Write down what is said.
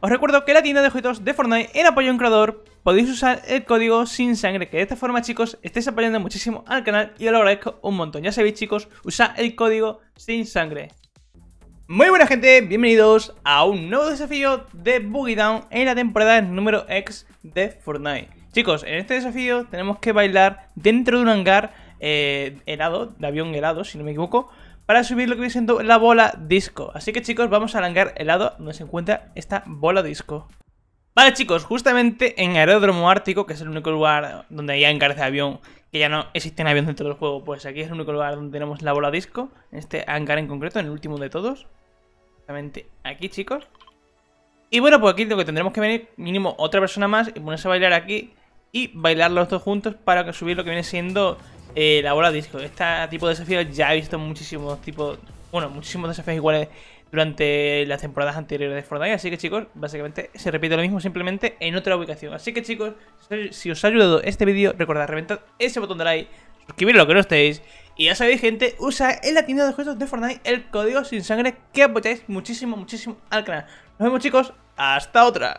os recuerdo que la tienda de objetos de Fortnite en apoyo a un creador podéis usar el código sin sangre, que de esta forma chicos estáis apoyando muchísimo al canal y os lo agradezco un montón. Ya sabéis chicos, usad el código sin sangre. Muy buena gente, bienvenidos a un nuevo desafío de Boogie Down en la temporada número X de Fortnite. Chicos, en este desafío tenemos que bailar dentro de un hangar eh, helado, de avión helado si no me equivoco, para subir lo que viene siendo la bola disco. Así que chicos, vamos a al el lado donde se encuentra esta bola disco. Vale chicos, justamente en Aeródromo Ártico, que es el único lugar donde hay hangar de avión, que ya no existen aviones dentro del juego, pues aquí es el único lugar donde tenemos la bola disco, en este hangar en concreto, en el último de todos. Justamente aquí chicos. Y bueno, pues aquí lo que tendremos que venir mínimo otra persona más y ponerse a bailar aquí y bailar los dos juntos para subir lo que viene siendo eh, de disco Este tipo de desafíos ya he visto muchísimos tipos, bueno, muchísimos desafíos iguales durante las temporadas anteriores de Fortnite. Así que chicos, básicamente se repite lo mismo simplemente en otra ubicación. Así que chicos, si os ha ayudado este vídeo, recordad reventad ese botón de like, suscribiros lo que no estéis. Y ya sabéis gente, usa en la tienda de juegos de Fortnite el código sin sangre que apoyáis muchísimo, muchísimo al canal. Nos vemos chicos, hasta otra.